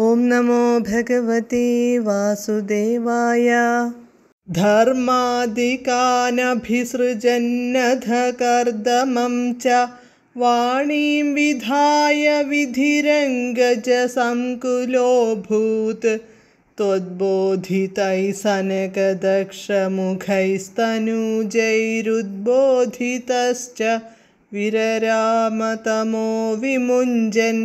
ॐ नमो भगवते वासुदेवाय धर्मादिकानभिसृजन्नधकर्दमं च वाणीं विधाय विधिरङ्गजसङ्कुलोऽभूत् रुद्बोधितस्च विररामतमो विमुञ्जन्